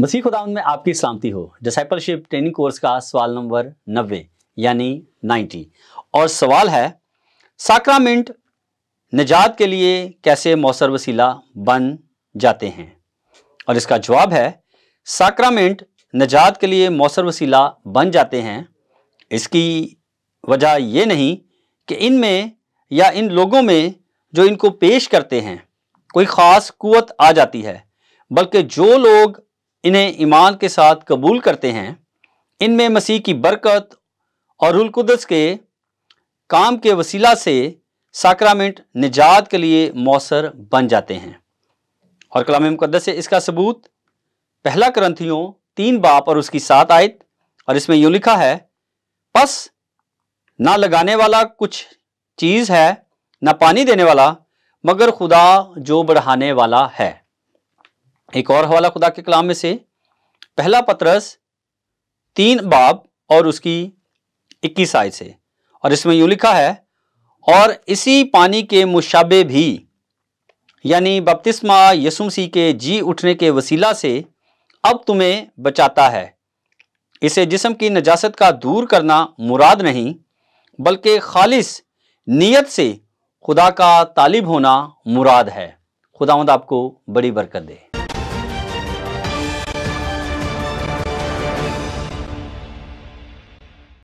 मसीह खुदा में आपकी सलामती हो डिसाइपलशिप ट्रेनिंग कोर्स का सवाल नंबर नब्बे यानी नाइन्टी और सवाल है साक्रामेंट निजात के लिए कैसे मौसर वसीला बन जाते हैं और इसका जवाब है साक्रामेंट निजात के लिए मौसर वसीला बन जाते हैं इसकी वजह यह नहीं कि इनमें या इन लोगों में जो इनको पेश करते हैं कोई ख़ास कुवत आ जाती है बल्कि जो लोग इन्हें ईमान के साथ कबूल करते हैं इनमें मसीह की बरकत और रुलकुदस के काम के वसीला से साक्रामेंट निजात के लिए मौसर बन जाते हैं और कलाम मुकदस से इसका सबूत पहला ग्रंथियों तीन बाप और उसकी सात आयत और इसमें यूँ लिखा है पस ना लगाने वाला कुछ चीज़ है ना पानी देने वाला मगर खुदा जो बढ़ाने वाला है एक और हवाला खुदा के कलाम में से पहला पत्रस तीन बाब और उसकी इक्कीस आय से और इसमें यूँ लिखा है और इसी पानी के मुशाबे भी यानी बपतिस्मा यसुमसी के जी उठने के वसीला से अब तुम्हें बचाता है इसे जिसम की नजासत का दूर करना मुराद नहीं बल्कि खालिस नीयत से खुदा का तालिब होना मुराद है खुदावंद आपको बड़ी बरकत दे